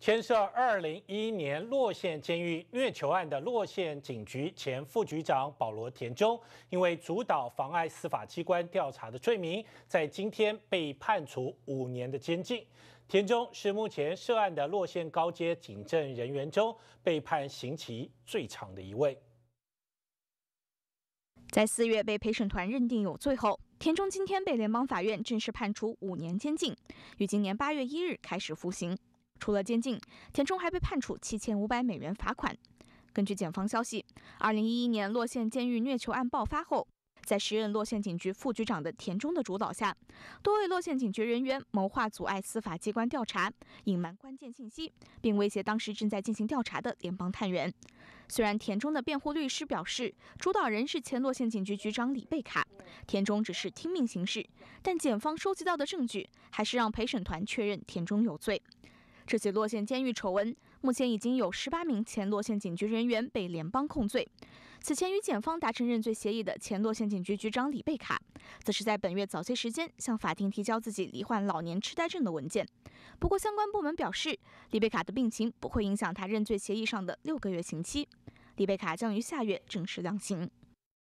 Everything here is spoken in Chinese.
牵涉二零一一年洛县监狱虐囚案的洛县警局前副局长保罗田中，因为主导妨碍司法机关调查的罪名，在今天被判处五年的监禁。田中是目前涉案的洛县高阶警政人员中被判刑期最长的一位。在四月被陪审团认定有罪后，田中今天被联邦法院正式判处五年监禁，于今年八月一日开始服刑。除了监禁，田中还被判处七千五百美元罚款。根据检方消息，二零一一年洛县监狱虐囚案爆发后，在时任洛县警局副局长的田中的主导下，多位洛县警局人员谋划阻碍司法机关调查、隐瞒关键信息，并威胁当时正在进行调查的联邦探员。虽然田中的辩护律师表示，主导人是前洛县警局局长李贝卡，田中只是听命行事，但检方收集到的证据还是让陪审团确认田中有罪。这起洛县监狱丑闻，目前已经有十八名前洛县警局人员被联邦控罪。此前与检方达成认罪协议的前洛县警局局长李贝卡，则是在本月早些时间向法庭提交自己罹患老年痴呆症的文件。不过，相关部门表示，李贝卡的病情不会影响他认罪协议上的六个月刑期。李贝卡将于下月正式量刑。